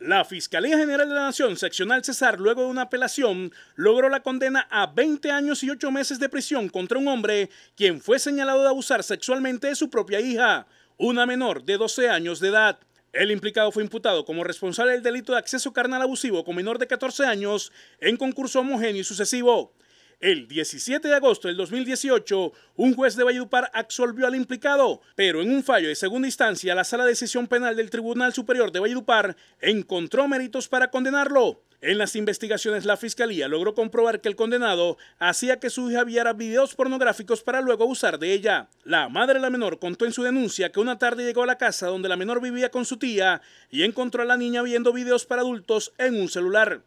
La Fiscalía General de la Nación, seccional César, luego de una apelación, logró la condena a 20 años y 8 meses de prisión contra un hombre quien fue señalado de abusar sexualmente de su propia hija, una menor de 12 años de edad. El implicado fue imputado como responsable del delito de acceso carnal abusivo con menor de 14 años en concurso homogéneo y sucesivo. El 17 de agosto del 2018, un juez de Valledupar absolvió al implicado, pero en un fallo de segunda instancia, la Sala de Decisión Penal del Tribunal Superior de Valledupar encontró méritos para condenarlo. En las investigaciones, la fiscalía logró comprobar que el condenado hacía que su hija viera videos pornográficos para luego abusar de ella. La madre de la menor contó en su denuncia que una tarde llegó a la casa donde la menor vivía con su tía y encontró a la niña viendo videos para adultos en un celular.